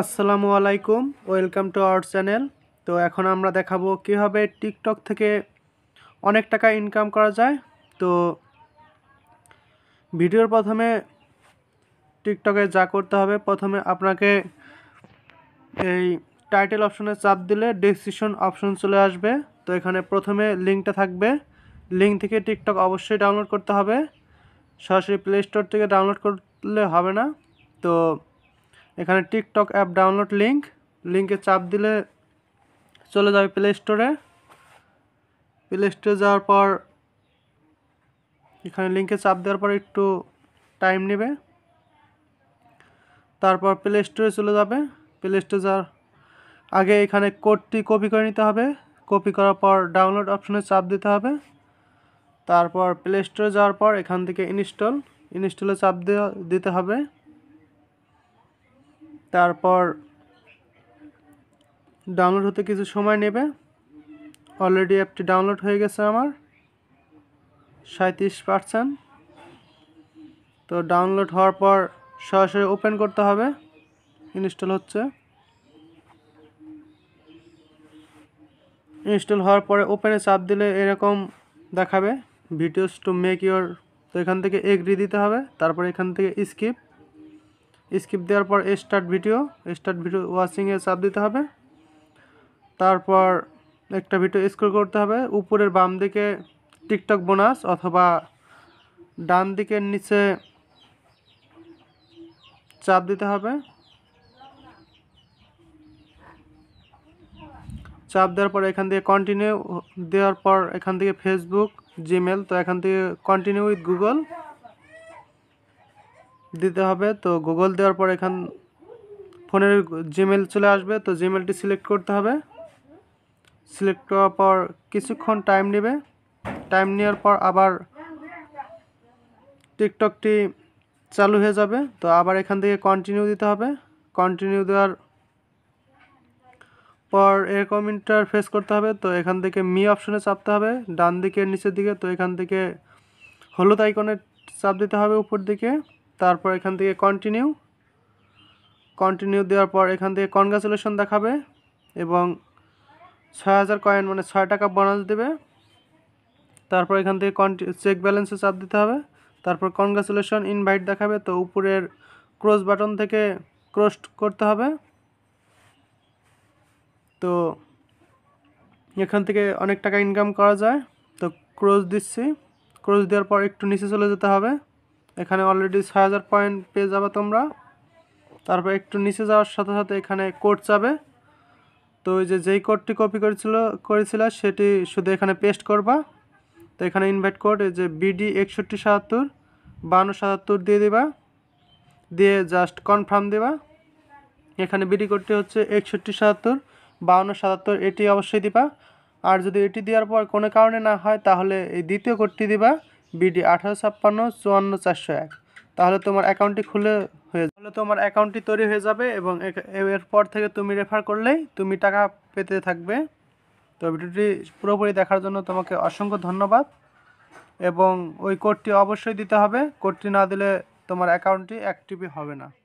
আসসালামু আলাইকুম welcome to our channel তো এখন আমরা দেখাবো কীভাবে টিকটক থেকে অনেক টাকা ইনকাম করা যায় তো ভিডিওর প্রথমে টিকটকে যা করতে হবে প্রথমে আপনাকে এই টাইটেল অপশনে চাপ দিলে ডিসক্রিপশন অপশন চলে আসবে তো এখানে প্রথমে লিঙ্কটা থাকবে লিঙ্ক থেকে টিকটক অবশ্যই ডাউনলোড করতে হবে সরাসরি প্লে স্টোর থেকে ডাউনলোড করলে হবে না তো এখানে টিকটক অ্যাপ ডাউনলোড লিঙ্ক লিঙ্কে চাপ দিলে চলে যাবে প্লে স্টোরে প্লে স্টোরে যাওয়ার পর এখানে লিঙ্কে চাপ দেওয়ার পর একটু টাইম নেবে তারপর প্লে স্টোরে চলে যাবে প্লে স্টোরে যাওয়ার আগে এখানে কোডটি কপি করে নিতে হবে কপি করার পর ডাউনলোড অপশনে চাপ দিতে হবে তারপর প্লে স্টোরে যাওয়ার পর এখান থেকে ইনস্টল ইনস্টলে চাপ দিতে হবে তারপর ডাউনলোড হতে কিছু সময় নেবে অলরেডি অ্যাপটি ডাউনলোড হয়ে গেছে আমার সাঁত্রিশ পার্সেন্ট তো ডাউনলোড হওয়ার পর সরাসরি ওপেন করতে হবে ইনস্টল হচ্ছে ইনস্টল হওয়ার পরে ওপেনে চাপ দিলে এরকম দেখাবে ভিডিওস টু মেক ইওর তো এখান থেকে এগ্রি দিতে হবে তারপর এখান থেকে স্কিপ স্কিপ দেওয়ার পর স্টার্ট ভিডিও স্টার্ট ভিডিও ওয়াচিংয়ে চাপ দিতে হবে তারপর একটা ভিডিও স্ক্রল করতে হবে উপরের বাম দিকে টিকটক বোনাস অথবা ডান দিকের নিচে চাপ দিতে হবে চাপ দেওয়ার পর এখান থেকে কন্টিনিউ দেওয়ার পর এখান থেকে ফেসবুক জিমেল তো এখান থেকে কন্টিনিউ উইথ গুগল দিতে হবে তো গুগল দেওয়ার পর এখান ফোনের জিমেল চলে আসবে তো জিমেলটি সিলেক্ট করতে হবে সিলেক্ট করার পর কিছুক্ষণ টাইম নেবে টাইম নেওয়ার পর আবার টিকটকটি চালু হয়ে যাবে তো আবার এখান থেকে কন্টিনিউ দিতে হবে কন্টিনিউ দেওয়ার পর এরকম ইন্টার ফেস করতে হবে তো এখান থেকে মি অপশনে চাপতে হবে ডান দিকে নিচের দিকে তো এখান থেকে হলুদ আইকনে চাপ দিতে হবে উপর দিকে তারপর এখান থেকে কন্টিনিউ কন্টিনিউ দেওয়ার পর এখান থেকে কনগ্রাচুলেশন দেখাবে এবং ছয় হাজার কয়েন মানে ছয় টাকা বোনাস দেবে তারপর এখান থেকে চেক ব্যালেন্সে চাপ দিতে হবে তারপর কনগ্রাচুলেশন ইনভাইট দেখাবে তো উপরের ক্রস বাটন থেকে ক্রস করতে হবে তো এখান থেকে অনেক টাকা ইনকাম করা যায় তো ক্রস দিচ্ছি ক্রস দেওয়ার পর একটু নিচে চলে যেতে হবে এখানে অলরেডি ছয় হাজার পয়েন্ট পেয়ে যাবে তোমরা তারপর একটু নিচে যাওয়ার সাথে সাথে এখানে কোড যাবে তো ওই যে যেই কোডটি কপি করেছিল করেছিল সেটি শুধু এখানে পেস্ট করবা তো এখানে ইনভাইট কোড এই যে বিডি একষট্টি সাতাত্তর বান্ন সাতাত্তর দিয়ে দেবা দিয়ে জাস্ট কনফার্ম দেবা এখানে বিডি কোডটি হচ্ছে একষট্টি সাতাত্তর বাউন্ন সাতাত্তর এটি অবশ্যই দিবা আর যদি এটি দেওয়ার পর কোনো কারণে না হয় তাহলে এই দ্বিতীয় কোডটি দিবা বিডি আঠারো ছাপ্পান্ন চুয়ান্ন চারশো এক তাহলে তোমার অ্যাকাউন্টটি খুলে হয়ে তাহলে তোমার অ্যাকাউন্টটি তৈরি হয়ে যাবে এবং এরপর থেকে তুমি রেফার করলেই তুমি টাকা পেতে থাকবে তো ভিডিওটি পুরোপুরি দেখার জন্য তোমাকে অসংখ্য ধন্যবাদ এবং ওই কোডটি অবশ্যই দিতে হবে কোডটি না দিলে তোমার অ্যাকাউন্টটি অ্যাক্টিভই হবে না